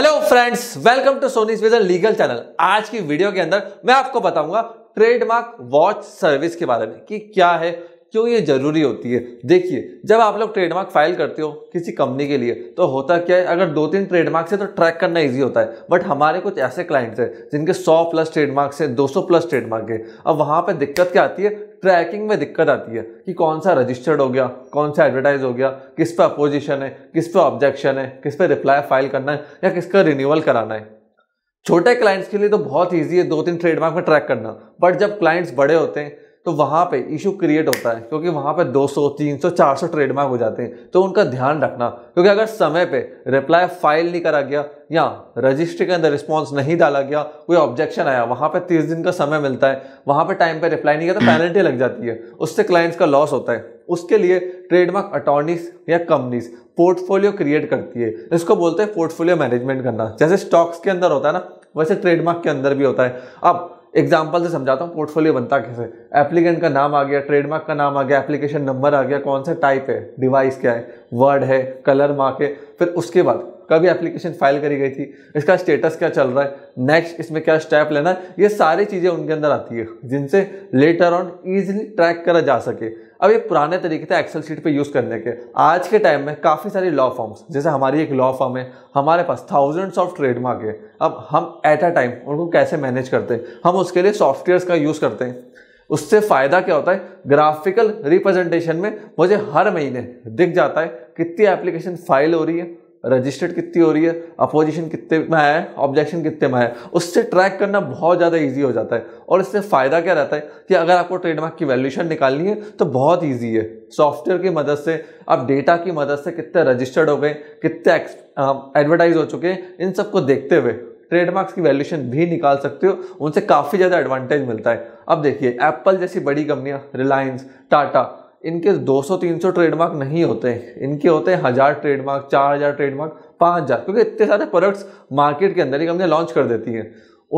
hello friends welcome to Soni vision legal channel आज की video के अंदर मैं आपको बताऊंगा ट्रेडमार्क वॉच सर्विस के बारे में कि क्या है क्यों ये जरूरी होती है देखिए जब आप लोग ट्रेडमार्क फाइल करते हो किसी कंपनी के लिए तो होता क्या है अगर दो तीन ट्रेडमार्क से तो ट्रैक करना इजी होता है बट हमारे कुछ ऐसे क्लाइंट्स हैं जिनके 100 प्लस ट्रेडमार्क्स हैं 200 प्लस ट्रेडमार्क है अब वहाँ पर दिक्कत क्या आती है ट्रैकिंग में दिक्कत आती है कि कौन सा रजिस्टर्ड हो गया कौन सा एडवर्टाइज हो गया किस पे अपोजिशन है किस पे ऑब्जेक्शन है किस पे रिप्लाई फाइल करना है या किसका रिन्यूअल कराना है छोटे क्लाइंट्स के लिए तो बहुत ईजी है दो तीन ट्रेडमार्क में ट्रैक करना बट जब क्लाइंट्स बड़े होते हैं तो वहाँ पे इशू क्रिएट होता है क्योंकि वहाँ पे 200, 300, 400 ट्रेडमार्क हो जाते हैं तो उनका ध्यान रखना क्योंकि अगर समय पे रिप्लाई फाइल नहीं करा गया या रजिस्ट्री के अंदर रिस्पॉन्स नहीं डाला गया कोई ऑब्जेक्शन आया वहाँ पे तीस दिन का समय मिलता है वहाँ पे टाइम पे रिप्लाई नहीं किया तो पेनल्टी लग जाती है उससे क्लाइंट्स का लॉस होता है उसके लिए ट्रेडमार्क अटॉर्नीस या कंपनीज पोर्टफोलियो क्रिएट करती है इसको बोलते हैं पोर्टफोलियो मैनेजमेंट करना जैसे स्टॉक्स के अंदर होता है ना वैसे ट्रेडमार्क के अंदर भी होता है अब एग्जाम्पल से समझाता हूँ पोर्टफोलियो बनता कैसे एप्लीकेंट का नाम आ गया ट्रेडमार्क का नाम आ गया एप्लीकेशन नंबर आ गया कौन सा टाइप है डिवाइस क्या है वर्ड है कलर मार्क है फिर उसके बाद कभी एप्लीकेशन फाइल करी गई थी इसका स्टेटस क्या चल रहा है नेक्स्ट इसमें क्या स्टेप लेना है ये सारी चीज़ें उनके अंदर आती है जिनसे लेटर ऑन ईजिली ट्रैक करा जा सके अब ये पुराने तरीके थे एक्सेल शीट पे यूज़ करने के आज के टाइम में काफ़ी सारी लॉ फॉर्म्स जैसे हमारी एक लॉ फॉर्म है हमारे पास थाउजेंड्स ऑफ ट्रेडमार्क है अब हम एट अ टाइम उनको कैसे मैनेज करते हैं हम उसके लिए सॉफ्टवेयर का यूज़ करते हैं उससे फ़ायदा क्या होता है ग्राफिकल रिप्रेजेंटेशन में मुझे हर महीने दिख जाता है कितनी एप्लीकेशन फाइल हो रही है रजिस्टर्ड कितनी हो रही है अपोजिशन कितने में है ऑब्जेक्शन कितने में है उससे ट्रैक करना बहुत ज़्यादा इजी हो जाता है और इससे फ़ायदा क्या रहता है कि अगर आपको ट्रेडमार्क की वैल्यूशन निकालनी है तो बहुत ईजी है सॉफ्टवेयर की मदद से आप डेटा की मदद से कितने रजिस्टर्ड हो गए कितने एडवर्टाइज हो चुके हैं इन सबको देखते हुए ट्रेडमार्क्स की वैल्यूशन भी निकाल सकते हो उनसे काफ़ी ज़्यादा एडवांटेज मिलता है अब देखिए एप्पल जैसी बड़ी कंपनियाँ रिलायंस टाटा इनके 200-300 ट्रेडमार्क नहीं होते इनके होते हैं हज़ार ट्रेडमार्क चार हज़ार ट्रेडमार्क पाँच हज़ार क्योंकि इतने सारे प्रोडक्ट्स मार्केट के अंदर ही कंपनियाँ लॉन्च कर देती हैं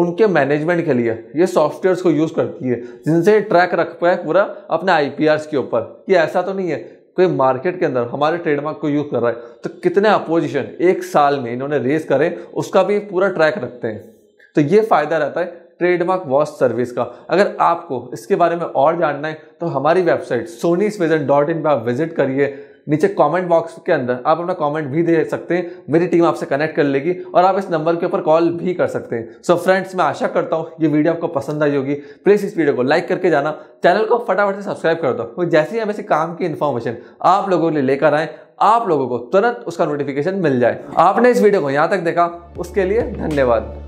उनके मैनेजमेंट के लिए ये सॉफ्टवेयर्स को यूज़ करती है जिनसे ट्रैक रख पाए पूरा अपने आई के ऊपर कि ऐसा तो नहीं है कोई मार्केट के अंदर हमारे ट्रेडमार्क को यूज़ कर रहा है तो कितने अपोजिशन एक साल में इन्होंने रेस करें उसका भी पूरा ट्रैक रखते हैं तो ये फ़ायदा रहता है ट्रेडमार्क वॉच सर्विस का अगर आपको इसके बारे में और जानना है तो हमारी website Soni vision dot in पर आप विजिट करिए नीचे कमेंट बॉक्स के अंदर आप अपना कमेंट भी दे सकते हैं मेरी टीम आपसे कनेक्ट कर लेगी और आप इस नंबर के ऊपर कॉल भी कर सकते हैं सो so फ्रेंड्स मैं आशा करता हूँ ये वीडियो आपको पसंद आई होगी प्लीज़ इस वीडियो को लाइक करके जाना चैनल को फटाफट से सब्सक्राइब कर दो तो जैसे ही हम ऐसे काम की इन्फॉर्मेशन आप लोगों के लिए लेकर आए आप लोगों को तुरंत उसका नोटिफिकेशन मिल जाए आपने इस वीडियो को यहाँ तक देखा उसके लिए धन्यवाद